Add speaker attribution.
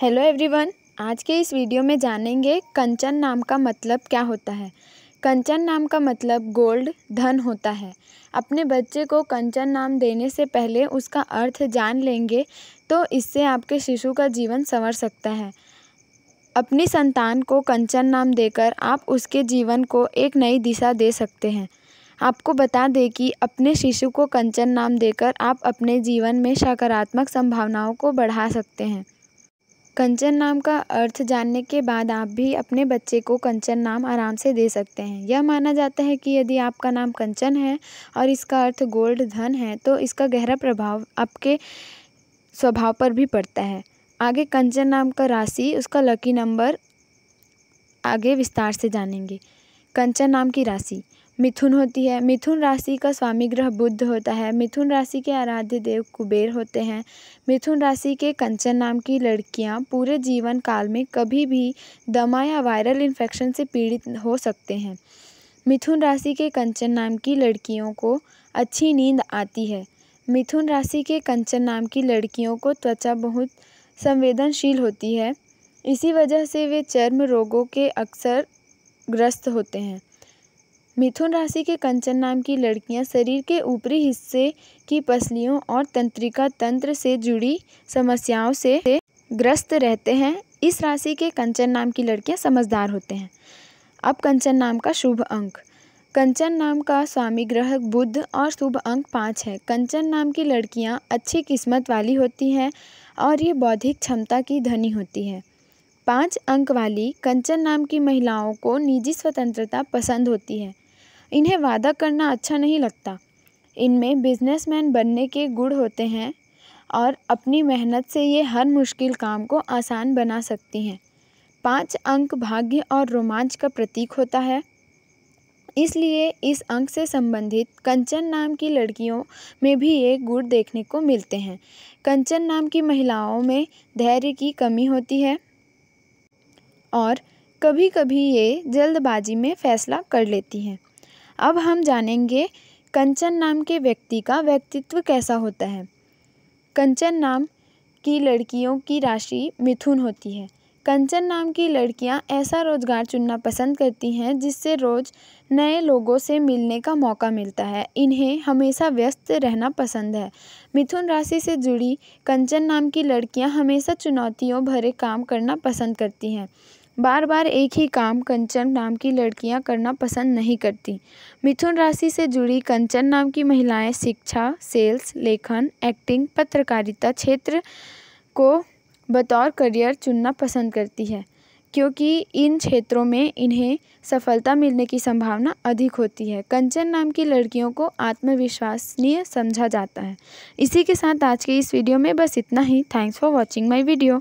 Speaker 1: hello everyone आज के इस वीडियो में जानेंगे कंचन नाम का मतलब क्या होता है कंचन नाम का मतलब गोल्ड धन होता है अपने बच्चे को कंचन नाम देने से पहले उसका अर्थ जान लेंगे तो इससे आपके शिशु का जीवन संवर सकता है अपनी संतान को कंचन नाम देकर आप उसके जीवन को एक नई दिशा दे सकते हैं आपको बता दें कि अपने शिशु को कंचन नाम देकर आप अपने जीवन में सकारात्मक संभावनाओं को बढ़ा सकते हैं कंचन नाम का अर्थ जानने के बाद आप भी अपने बच्चे को कंचन नाम आराम से दे सकते हैं यह माना जाता है कि यदि आपका नाम कंचन है और इसका अर्थ गोल्ड धन है तो इसका गहरा प्रभाव आपके स्वभाव पर भी पड़ता है आगे कंचन नाम का राशि उसका लकी नंबर आगे विस्तार से जानेंगे कंचन नाम की राशि मिथुन होती है मिथुन राशि का स्वामी ग्रह बुद्ध होता है मिथुन राशि के आराध्य देव कुबेर होते हैं मिथुन राशि के कंचन नाम की लड़कियां पूरे जीवन काल में कभी भी दमा या वायरल इन्फेक्शन से पीड़ित हो सकते हैं मिथुन राशि के कंचन नाम की लड़कियों को अच्छी नींद आती है मिथुन राशि के कंचन नाम की लड़कियों को त्वचा बहुत संवेदनशील होती है इसी वजह से वे चर्म रोगों के अक्सर ग्रस्त होते हैं मिथुन राशि के कंचन नाम की लड़कियां शरीर के ऊपरी हिस्से की पसलियों और तंत्रिका तंत्र से जुड़ी समस्याओं से ग्रस्त रहते हैं इस राशि के कंचन नाम की लड़कियां समझदार होते हैं अब कंचन नाम का शुभ अंक कंचन नाम का स्वामी ग्रह बुद्ध और शुभ अंक पाँच है कंचन नाम की लड़कियां अच्छी किस्मत वाली होती हैं और ये बौद्धिक क्षमता की धनी होती है पाँच अंक वाली कंचन नाम की महिलाओं को निजी स्वतंत्रता पसंद होती है इन्हें वादा करना अच्छा नहीं लगता इनमें बिजनेसमैन बनने के गुण होते हैं और अपनी मेहनत से ये हर मुश्किल काम को आसान बना सकती हैं पाँच अंक भाग्य और रोमांच का प्रतीक होता है इसलिए इस अंक से संबंधित कंचन नाम की लड़कियों में भी ये गुण देखने को मिलते हैं कंचन नाम की महिलाओं में धैर्य की कमी होती है और कभी कभी ये जल्दबाजी में फैसला कर लेती हैं अब हम जानेंगे कंचन नाम के व्यक्ति का व्यक्तित्व कैसा होता है कंचन नाम की लड़कियों की राशि मिथुन होती है कंचन नाम की लड़कियां ऐसा रोज़गार चुनना पसंद करती हैं जिससे रोज़ नए लोगों से मिलने का मौका मिलता है इन्हें हमेशा व्यस्त रहना पसंद है मिथुन राशि से जुड़ी कंचन नाम की लड़कियां हमेशा चुनौतियों भरे काम करना पसंद करती हैं बार बार एक ही काम कंचन नाम की लड़कियां करना पसंद नहीं करती मिथुन राशि से जुड़ी कंचन नाम की महिलाएं शिक्षा सेल्स लेखन एक्टिंग पत्रकारिता क्षेत्र को बतौर करियर चुनना पसंद करती है क्योंकि इन क्षेत्रों में इन्हें सफलता मिलने की संभावना अधिक होती है कंचन नाम की लड़कियों को आत्मविश्वासनीय समझा जाता है इसी के साथ आज के इस वीडियो में बस इतना ही thanks for watching my video